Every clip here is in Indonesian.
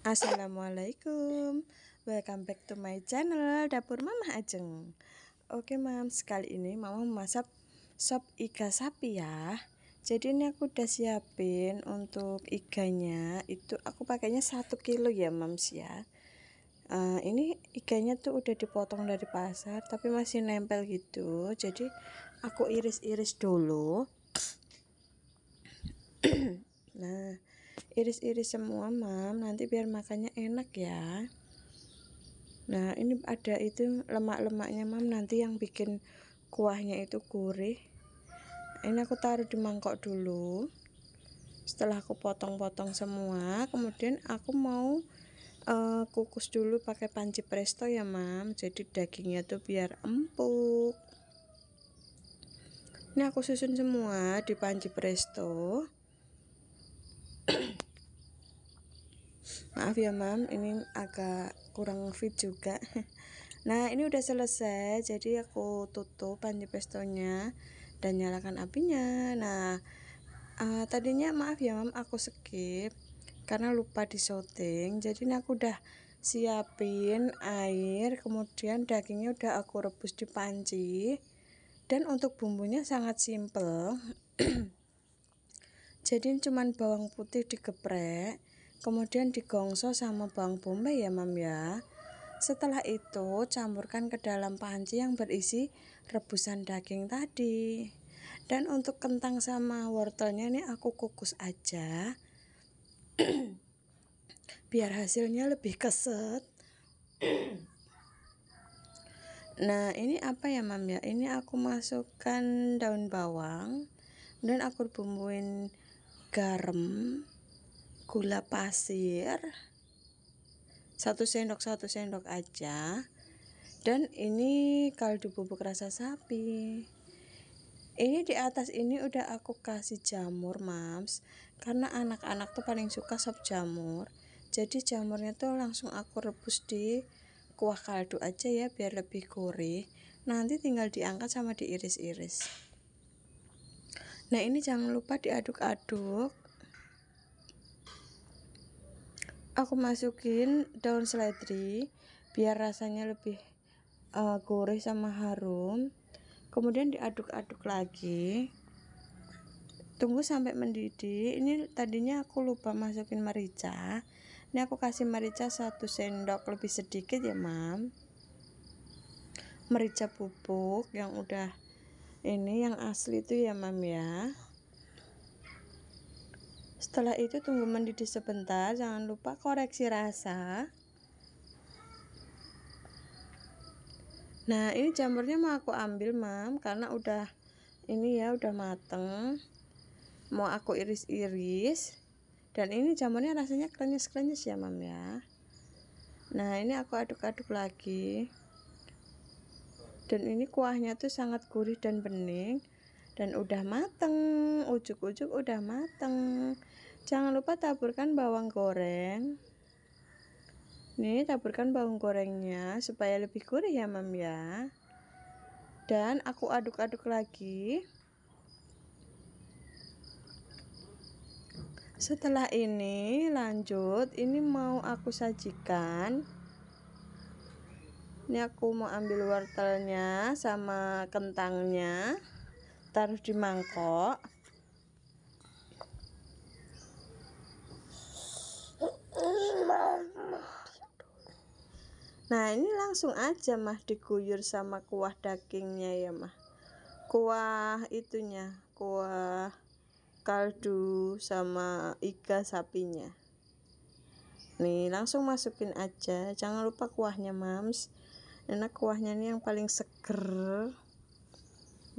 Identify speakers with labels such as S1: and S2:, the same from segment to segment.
S1: Assalamualaikum Welcome back to my channel Dapur Mama Ajeng Oke Mam, sekali ini mama memasak sop iga sapi ya Jadi ini aku udah siapin untuk iganya Itu aku pakainya 1 kilo ya mams ya uh, Ini iganya tuh udah dipotong dari pasar Tapi masih nempel gitu Jadi aku iris-iris dulu Nah iris-iris semua mam nanti biar makannya enak ya nah ini ada itu lemak-lemaknya mam nanti yang bikin kuahnya itu gurih ini aku taruh di mangkok dulu setelah aku potong-potong semua kemudian aku mau uh, kukus dulu pakai panci presto ya mam jadi dagingnya tuh biar empuk ini aku susun semua di panci presto maaf ya mam ini agak kurang fit juga nah ini udah selesai jadi aku tutup panci pestonya dan nyalakan apinya nah uh, tadinya maaf ya mam aku skip karena lupa di shooting jadi ini aku udah siapin air kemudian dagingnya udah aku rebus di panci dan untuk bumbunya sangat simple jadi cuman bawang putih digeprek kemudian digongso sama bawang bombay ya mam ya setelah itu campurkan ke dalam panci yang berisi rebusan daging tadi dan untuk kentang sama wortelnya ini aku kukus aja biar hasilnya lebih keset nah ini apa ya mam ya ini aku masukkan daun bawang dan aku bumbuin garam gula pasir satu sendok satu sendok aja dan ini kaldu bubuk rasa sapi ini di atas ini udah aku kasih jamur mams karena anak-anak tuh paling suka sop jamur jadi jamurnya tuh langsung aku rebus di kuah kaldu aja ya biar lebih gurih nanti tinggal diangkat sama diiris-iris nah ini jangan lupa diaduk-aduk aku masukin daun seledri biar rasanya lebih uh, gurih sama harum kemudian diaduk-aduk lagi tunggu sampai mendidih ini tadinya aku lupa masukin merica ini aku kasih merica satu sendok lebih sedikit ya mam merica bubuk yang udah ini yang asli itu ya mam ya setelah itu tunggu mendidih sebentar, jangan lupa koreksi rasa. Nah, ini jamurnya mau aku ambil, Mam, karena udah ini ya, udah mateng. Mau aku iris-iris. Dan ini jamurnya rasanya krenyes-krenyes ya, Mam ya. Nah, ini aku aduk-aduk lagi. Dan ini kuahnya tuh sangat gurih dan bening dan udah mateng ujuk-ujuk udah mateng jangan lupa taburkan bawang goreng ini taburkan bawang gorengnya supaya lebih gurih ya mam ya dan aku aduk-aduk lagi setelah ini lanjut ini mau aku sajikan ini aku mau ambil wortelnya sama kentangnya taruh di mangkok Nah ini langsung aja mah diguyur sama kuah dagingnya ya mah Kuah itunya Kuah kaldu sama iga sapinya Nih langsung masukin aja Jangan lupa kuahnya mams Enak kuahnya ini yang paling seger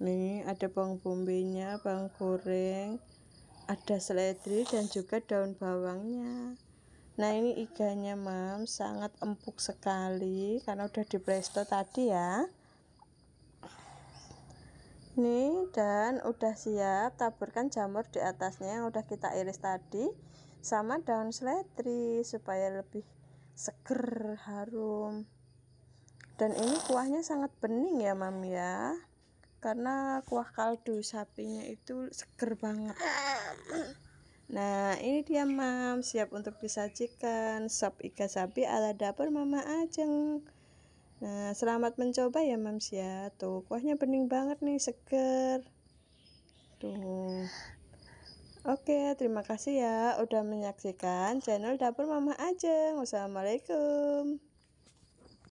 S1: ini ada bawang bombenya bawang goreng, ada seledri dan juga daun bawangnya. Nah ini iganya mam sangat empuk sekali karena udah di presto tadi ya. Ini dan udah siap taburkan jamur di atasnya yang udah kita iris tadi sama daun seledri supaya lebih seger harum. Dan ini kuahnya sangat bening ya mam ya karena kuah kaldu sapinya itu seger banget nah ini dia mam siap untuk disajikan sop iga sapi ala dapur mama ajeng nah selamat mencoba ya mam ya tuh kuahnya bening banget nih seger tuh Oke, terima kasih ya udah menyaksikan channel Dapur Mama Ajeng. Wassalamualaikum.